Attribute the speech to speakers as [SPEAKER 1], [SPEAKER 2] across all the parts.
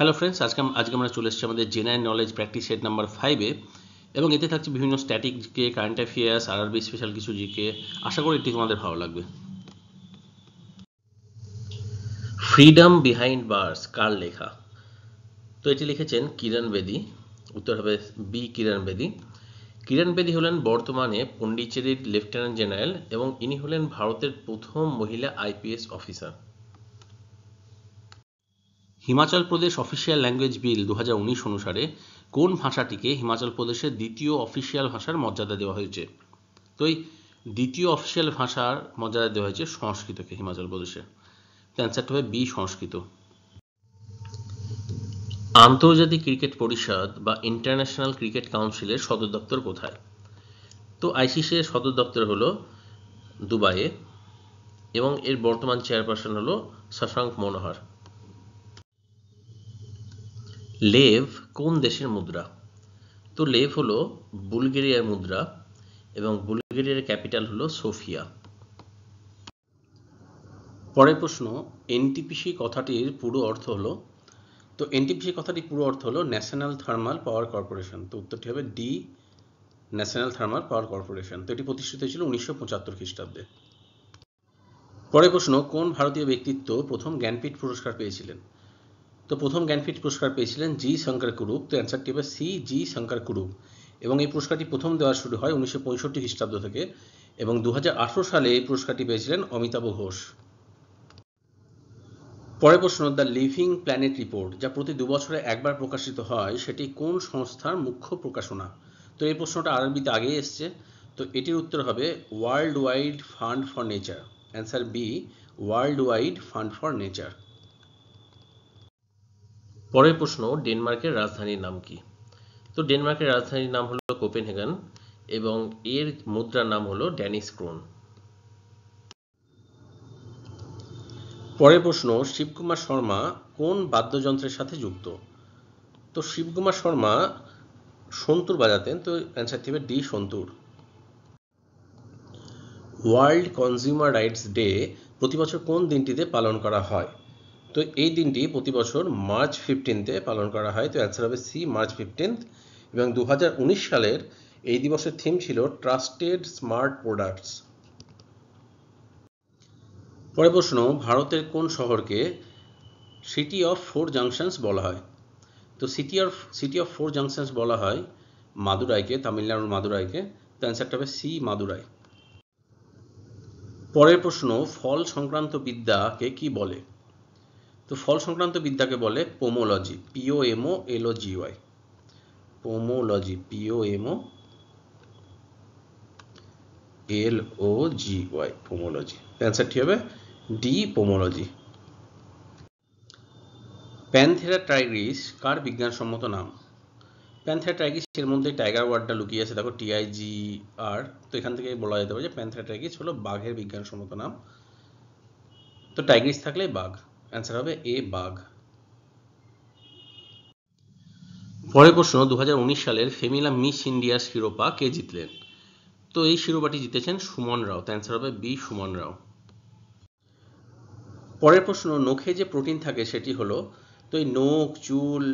[SPEAKER 1] hello friends আজকে আজকে আমরা চলে এসেছি আমাদের general knowledge practice set number ফাইভে এবং এতে থাকছে বিভিন্ন স্ট্যাটিক জিকে কারেন্ট অ্যাফেয়ার্স আর আরবি স্পেশাল কিছু জিকে আশা করি এটি তোমাদের ভালো লাগবে ফ্রিডম বিহাইন্ড বার্স কার লেখা তো এটি লিখেছেন কিরণ বেদি উত্তর হবে বি কিরণ বেদি কিরণ বেদি হলেন বর্তমানে পন্ডিচেরির লেফটেন্যান্ট জেনারেল এবং ইনি হলেন ভারতের প্রথম মহিলা IPS officer Himachal Pradesh official language bill দু অনুসারে কোন ভাষাটিকে হিমাচল প্রদেশের দ্বিতীয় অফিসিয়াল ভাষার মর্যাদা দেওয়া হয়েছে তো এই দ্বিতীয় অফিসিয়াল ভাষার মর্যাদা দেওয়া হয়েছে সংস্কৃতকে হিমাচল প্রদেশে অ্যান্সারটা হবে বি সংস্কৃত আন্তর্জাতিক ক্রিকেট পরিষদ বা ইন্টারন্যাশনাল ক্রিকেট কাউন্সিলের সদর দপ্তর কোথায় তো আইসিসি এর সদর দপ্তর হল দুবাইয়ে এবং এর বর্তমান চেয়ারপারসন হল শশাঙ্ক মনোহর লেভ কোন দেশের মুদ্রা তো লেভ হলো বুলগেরিয়ার মুদ্রা এবং বুলগেরিয়ার ক্যাপিটাল হলো সোফিয়া পরের প্রশ্ন এনটিপিসি কথাটির পুরো অর্থ হলো তো এনটিপিসি কথাটির পুরো অর্থ হলো ন্যাশনাল থার্মাল পাওয়ার কর্পোরেশন তো উত্তরটি হবে D national thermal power corporation তো এটি প্রতিষ্ঠিত হয়েছিল উনিশশো পঁচাত্তর খ্রিস্টাব্দে পরের প্রশ্ন কোন ভারতীয় ব্যক্তিত্ব প্রথম জ্ঞানপীঠ পুরস্কার পেয়েছিলেন তো প্রথম জ্ঞানপীঠ পুরস্কার পেয়েছিলেন জি শঙ্কর কুরুপ তো অ্যান্সারটি হবে সি জি শঙ্কর কুরুপ এবং এই পুরস্কারটি প্রথম দেওয়া শুরু হয় উনিশশো পঁয়ষট্টি খ্রিস্টাব্দ থেকে এবং দু সালে এই পুরস্কারটি পেয়েছিলেন অমিতাভ ঘোষ পরের প্রশ্ন দ্য লিভিং প্ল্যানেট রিপোর্ট যা প্রতি দু বছরে একবার প্রকাশিত হয় সেটি কোন সংস্থার মুখ্য প্রকাশনা তো এই প্রশ্নটা আরবিতে আগেই এসছে তো এটির উত্তর হবে world wide fund for nature answer B world wide fund for nature পরের প্রশ্ন ডেনমার্কের রাজধানীর নাম কি তো ডেনমার্কের রাজধানীর নাম হলো কোপেনহেগান এবং এর মুদ্রার নাম হলো ড্যানিস ক্রোন পরের প্রশ্ন শিবকুমার শর্মা কোন বাদ্যযন্ত্রের সাথে যুক্ত তো শিবকুমার শর্মা সন্তুর বাজাতেন তো অ্যান্সার থাকবে D santoor world consumer rights day প্রতি বছর কোন দিনটিতে পালন করা হয় তো এই দিনটি প্রতি বছর মার্চ ফিফটিনতে পালন করা হয় তো অ্যান্সার হবে সি মার্চ ফিফটিন্থ এবং দু সালের এই দিবসের থিম ছিল ট্রাস্টেড স্মার্ট প্রোডাক্টস পরে প্রশ্ন ভারতের কোন শহরকে সিটি অফ ফোর জাংশনস বলা হয় তো city of city of four junctions বলা হয় মাদুরাইকে তামিলনাড়ুর মাদুরাইকে তো অ্যান্সারটা হবে সি মাদুরাই পরের প্রশ্ন ফল সংক্রান্ত বিদ্যাকে কি বলে তো ফল সংক্রান্ত বিদ্যাকে বলে pomology P O M O L O G Y pomology P O M O L O G Y pomology অ্যান্সারটি হবে ডি পোমোলজি প্যানথেরা ট্রাইগ্রিস কার বিজ্ঞানসম্মত নাম প্যানথেরা ট্রাইগ্রিস এর মধ্যে টাইগার ওয়ার্ডটা লুকিয়ে আছে দেখো টিআইজি আর তো এখান থেকে বলা যেতে পারে যে প্যানথেরা ট্রাইগ্রিস হলো বাঘের বিজ্ঞানসম্মত নাম তো টাইগ্রিস থাকলে বাঘ অ্যান্সার হবে এ বাঘ পরের প্রশ্ন দু সালের ফেমিলা মিস ইন্ডিয়ার শিরোপা কে জিতলেন তো এই শিরোপাটি জিতেছেন সুমন রাও তো অ্যান্সার হবে বি সুমন রাও পরের প্রশ্ন নখে যে প্রোটিন থাকে সেটি হলো তো এই নখ চুল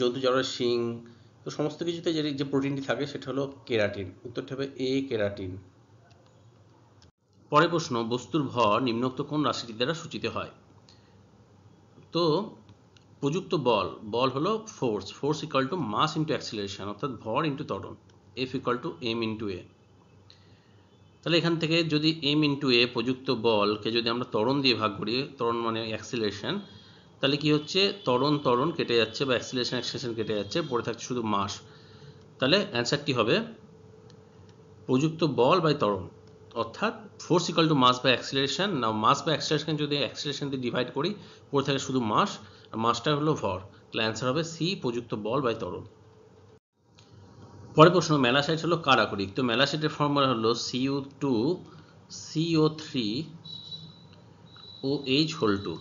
[SPEAKER 1] জন্তু জড়ের শিং তো সমস্ত কিছুতে যে যে প্রোটিনটি থাকে সেটা হলো কেরাটিন উত্তরটি হবে এ কেরাটিন পরের প্রশ্ন বস্তুর ভর নিম্নোক্ত কোন রাশিটি দ্বারা সূচিত হয় তো প্রযুক্ত বল বল হলো force force equal to mass into acceleration অর্থাৎ ভর ইন্টু ত্বরণ F equal to M into A তাহলে এখান থেকে যদি এম ইন্টু এ প্রযুক্ত বলকে যদি আমরা ত্বরণ দিয়ে ভাগ করি ত্বরণ মানে অ্যাক্সিলেশন তাহলে কি হচ্ছে ত্বরণ ত্বরণ কেটে যাচ্ছে বা অ্যাক্সিলেশন অ্যাক্সিলেশন কেটে যাচ্ছে পড়ে থাকছে শুধু মাস তাহলে অ্যান্সারটি হবে প্রযুক্ত বল বাই ত্বরণ অর্থাৎ force equal to mass by acceleration না মাস বা অ্যাক্সিলারেশন যদি অ্যাক্সিলারেশন দিয়ে ডিভাইড করি পড়ে থাকে শুধু মাস আর মাসটা হলো ভর তাহলে অ্যান্সার হবে সি প্রযুক্ত বল বাই তরল পরের প্রশ্ন মেলাসাইট হলো কারাকরিক তো মেলাসাইটের ফর্মুলা হলো C U two C O three O H whole two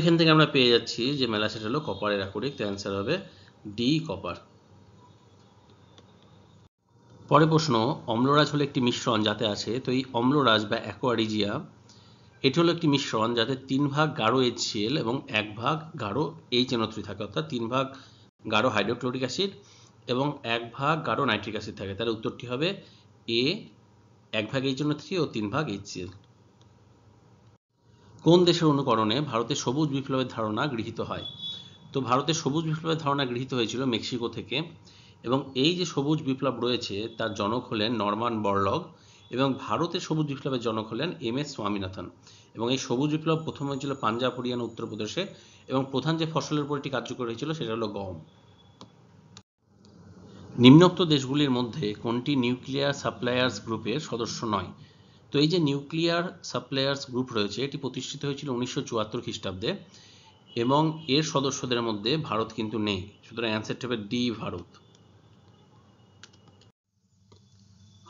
[SPEAKER 1] এখান থেকে আমরা পেয়ে যাচ্ছি যে মেলাসাইট হলো কপারের আকরিক তো অ্যান্সার হবে ডি কপার পরে প্রশ্ন অম্লরাজ হলো একটি মিশ্রণ যাতে আছে তো এই অম্লরাজ বা অ্যাকোয়ারিজিয়া এটি হলো একটি মিশ্রণ যাতে তিন ভাগ গাঢ় এইচসিএল এবং এক ভাগ গাঢ় এইচ ও থ্রি থাকে অর্থাৎ তিন ভাগ গাঢ় হাইড্রোক্লোরিক অ্যাসিড এবং এক ভাগ গাঢ় নাইট্রিক অ্যাসিড থাকে তাহলে উত্তরটি হবে এ এক ভাগ এইচ এনও থ্রি ও তিন ভাগ এইচসিএল কোন দেশের অনুকরণে ভারতে সবুজ বিপ্লবের ধারণা গৃহীত হয় তো ভারতে সবুজ বিপ্লবের ধারণা গৃহীত হয়েছিল মেক্সিকো থেকে এবং এই যে সবুজ বিপ্লব রয়েছে তার জনক হলেন নরমান বরলগ এবং ভারতের সবুজ বিপ্লবের জনক হলেন এম এস স্বামীনাথন এবং এই সবুজ বিপ্লব প্রথম হয়েছিল পাঞ্জাব হরিয়ানা উত্তরপ্রদেশে এবং প্রধান যে ফসলের উপর এটি কার্যকর হয়েছিল সেটা হলো গম নিম্নোক্ত দেশগুলির মধ্যে কোনটি নিউক্লিয়ার সাপ্লায়ার্স গ্রুপের সদস্য নয় তো এই যে নিউক্লিয়ার সাপ্লায়ার্স গ্রুপ রয়েছে এটি প্রতিষ্ঠিত হয়েছিল উনিশশো চুয়াত্তর খ্রিস্টাব্দে এবং এর সদস্যদের মধ্যে ভারত কিন্তু নেই সুতরাং অ্যান্সার ডি ভারত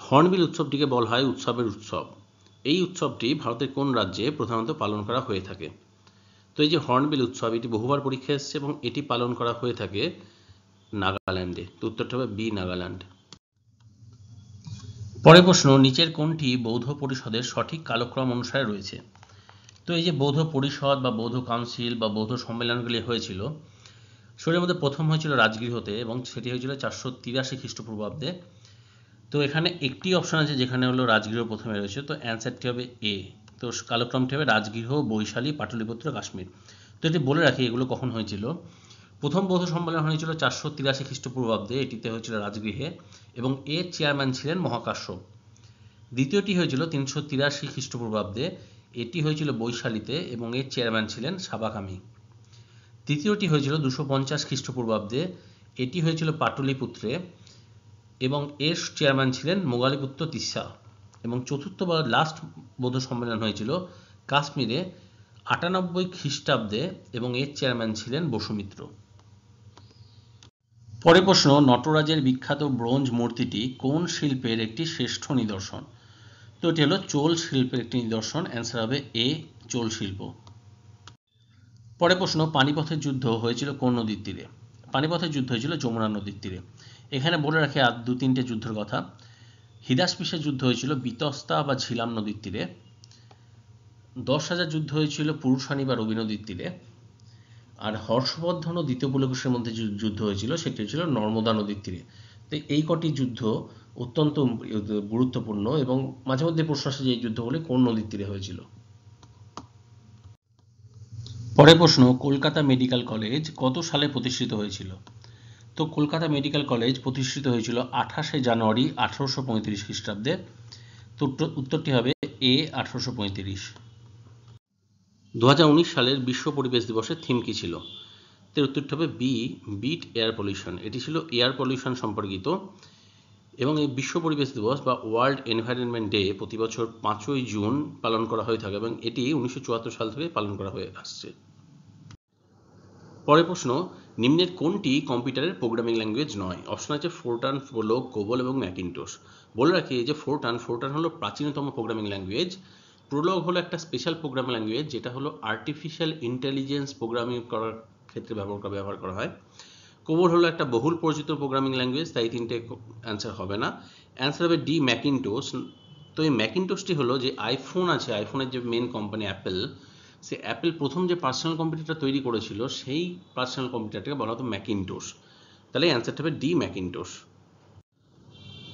[SPEAKER 1] হর্নবিল উৎসবটিকে বলা হয় উৎসবের উৎসব এই উৎসবটি ভারতের কোন রাজ্যে প্রধানত পালন করা হয়ে থাকে তো এই যে হর্নবিল উৎসব এটি বহুবার পরীক্ষা এসছে এবং এটি পালন করা হয়ে থাকে নাগাল্যান্ডে তো উত্তরটা হবে বি নাগাল্যান্ড পরের প্রশ্ন নিচের কোনটি বৌদ্ধ পরিষদের সঠিক কালক্রম অনুসারে রয়েছে তো এই যে বৌদ্ধ পরিষদ বা বৌদ্ধ কাউন্সিল বা বৌদ্ধ সম্মেলনগুলি হয়েছিল সেটির মধ্যে প্রথম হয়েছিল রাজগৃহতে এবং সেটি হয়েছিল চারশো তিরাশি খ্রিস্টপূর্বাব্দে তো এখানে একটি অপশন আছে যেখানে হলো রাজগৃহ প্রথমে রয়েছে তো অ্যান্সারটি হবে এ তো কালক্রমটি হবে রাজগৃহ বৈশালী পাটলিপুত্র কাশ্মীর তো এটি বলে রাখি এগুলো কখন হয়েছিল প্রথম বৌদ্ধ সম্মেলন হয়েছিল চারশো তিরাশি খ্রিস্টপূর্বাব্দে এটিতে হয়েছিল রাজগৃহে এবং এর চেয়ারম্যান ছিলেন মহাকাশ্য দ্বিতীয়টি হয়েছিল তিনশো তিরাশি খ্রিস্টপূর্বাব্দে এটি হয়েছিল বৈশালীতে এবং এর চেয়ারম্যান ছিলেন সাবাকামি তৃতীয়টি হয়েছিল দুশো পঞ্চাশ খ্রিস্টপূর্বাব্দে এটি হয়েছিল পাটলিপুত্রে এবং এর চেয়ারম্যান ছিলেন মোগালিপুত্র তিসা এবং চতুর্থবার লাস্ট বৌদ্ধ সম্মেলন হয়েছিল কাশ্মীরে আটানব্বই খ্রিস্টাব্দে এবং এর চেয়ারম্যান ছিলেন বসুমিত্র পরে প্রশ্ন নটরাজের বিখ্যাত ব্রোঞ্জ মূর্তিটি কোন শিল্পের একটি শ্রেষ্ঠ নিদর্শন তো এটি হলো চোল শিল্পের একটি নিদর্শন অ্যান্সার হবে এ চোল শিল্প পরে প্রশ্ন পানিপথের যুদ্ধ হয়েছিল কোন নদীর তীরে পানিপথের যুদ্ধ হয়েছিল যমুনা নদীর তীরে এখানে বলে রাখে আর দু তিনটে যুদ্ধের কথা হিদাস পিসের যুদ্ধ হয়েছিল বিতস্তা বা ঝিলাম নদীর তীরে দশ হাজার যুদ্ধ হয়েছিল পুরুষানি বা রবি নদীর তীরে আর হর্ষবর্ধন ও দ্বিতীয় পুলকুশের মধ্যে যুদ্ধ হয়েছিল সেটি হয়েছিল নর্মদা নদীর তীরে তো এই কটি যুদ্ধ অত্যন্ত গুরুত্বপূর্ণ এবং মাঝে মধ্যে প্রশ্ন আসে যে এই যুদ্ধগুলি কোন নদীর তীরে হয়েছিল পরের প্রশ্ন কলকাতা মেডিকেল কলেজ কত সালে প্রতিষ্ঠিত হয়েছিল তো কলকাতা মেডিকেল কলেজ প্রতিষ্ঠিত হয়েছিল আঠাশে জানুয়ারি আঠারোশো পঁয়ত্রিশ খ্রিস্টাব্দে তো উত্তরটি হবে এ আঠারোশো পঁয়ত্রিশ দু উনিশ সালের বিশ্ব পরিবেশ দিবসের থিম কী ছিল এর উত্তরটি হবে বি বিট এয়ার পলিউশন এটি ছিল এয়ার পলিউশন সম্পর্কিত এবং এই বিশ্ব পরিবেশ দিবস বা ওয়ার্ল্ড এনভায়রনমেন্ট ডে প্রতি বছর পাঁচই জুন পালন করা হয়ে থাকে এবং এটি উনিশশো সাল থেকে পালন করা হয়ে আসছে পরের প্রশ্ন নিম্নের কোনটি কম্পিউটারের প্রোগ্রামিং ল্যাঙ্গুয়েজ নয় অপশন আছে ফোরটান ফোলো কোবল এবং ম্যাকিনটোস বলে রাখি যে ফোরটান ফোরটান হলো প্রাচীনতম প্রোগ্রামিং ল্যাঙ্গুয়েজ প্রোলগ হলো একটা স্পেশাল প্রোগ্রামিং ল্যাঙ্গুয়েজ যেটা হলো আর্টিফিশিয়াল ইন্টেলিজেন্স প্রোগ্রামিং করার ক্ষেত্রে ব্যবহার ব্যবহার করা হয় কোবল হলো একটা বহুল পরিচিত প্রোগ্রামিং ল্যাঙ্গুয়েজ তাই তিনটে অ্যান্সার হবে না অ্যান্সার হবে ডি ম্যাকিনটোস তো এই ম্যাকিনটোসটি হলো যে আইফোন আছে আইফোনের যে মেন কোম্পানি অ্যাপেল সে অ্যাপেল প্রথম যে পার্সোনাল কম্পিউটারটা তৈরি করেছিল সেই পার্সোনাল কম্পিউটারটাকে বলা হতো ম্যাকিনটোস তাহলে অ্যান্সারটা হবে ডি ম্যাকিনটোস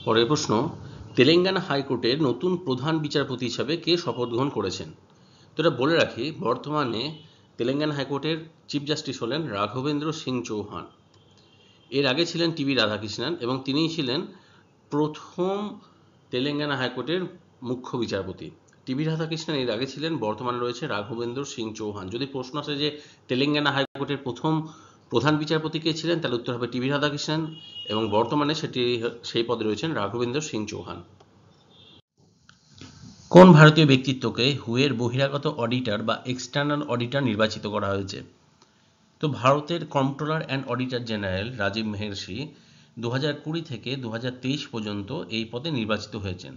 [SPEAKER 1] পরের প্রশ্ন তেলেঙ্গানা হাইকোর্টের নতুন প্রধান বিচারপতি হিসাবে কে শপথ গ্রহণ করেছেন তো এটা বলে রাখি বর্তমানে তেলেঙ্গানা হাইকোর্টের চিফ জাস্টিস হলেন রাঘবেন্দ্র সিং চৌহান এর আগে ছিলেন টিবি রাধাকৃষ্ণন এবং তিনিই ছিলেন প্রথম তেলেঙ্গানা হাইকোর্টের মুখ্য বিচারপতি টিবি রাধাকৃষ্ণন এর আগে ছিলেন বর্তমানে রয়েছে রাঘবেন্দ্র সিং চৌহান যদি প্রশ্ন আসে যে তেলেঙ্গানা হাইকোর্টের প্রথম প্রধান বিচারপতি কে ছিলেন তাহলে উত্তর হবে টিবি রাধাকৃষ্ণন এবং বর্তমানে সেটি সেই পদে রয়েছেন রাঘবেন্দ্র সিং চৌহান কোন ভারতীয় ব্যক্তিত্বকে হুয়ের বহিরাগত অডিটর বা এক্সটার্নাল অডিটর নির্বাচিত করা হয়েছে তো ভারতের controller and auditor general Rajiv Mehrishi দু থেকে দু পর্যন্ত এই পদে নির্বাচিত হয়েছেন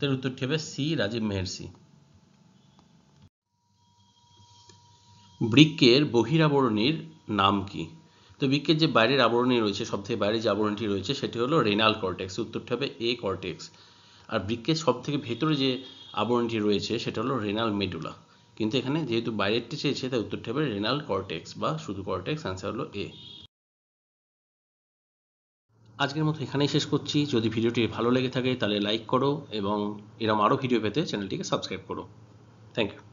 [SPEAKER 1] তার উত্তরটি হবে সি রাজীব মেহেরসি বৃক্কের বহিরাবরণীর নাম কি তো বৃক্কের যে বাইরের আবরণী রয়েছে সবথেকে বাইরের যে আবরণটি রয়েছে সেটি হলো রেনাল কর্টেক্স উত্তরটি হবে এ কর্টেক্স আর বৃক্কের থেকে ভেতরে যে আবরণটি রয়েছে সেটা হলো রেনাল মেডুলা কিন্তু এখানে যেহেতু বাইরেরটি চেয়েছে তাই উত্তরটি হবে রেনাল কর্টেক্স বা শুধু কর্টেক্স অ্যান্সার হলো এ আজকের মতো এখানেই শেষ করছি যদি ভিডিওটি ভালো লেগে থাকে তাহলে লাইক করো এবং এরম আরও ভিডিও পেতে চ্যানেলটিকে সাবস্ক্রাইব করো থ্যাংক ইউ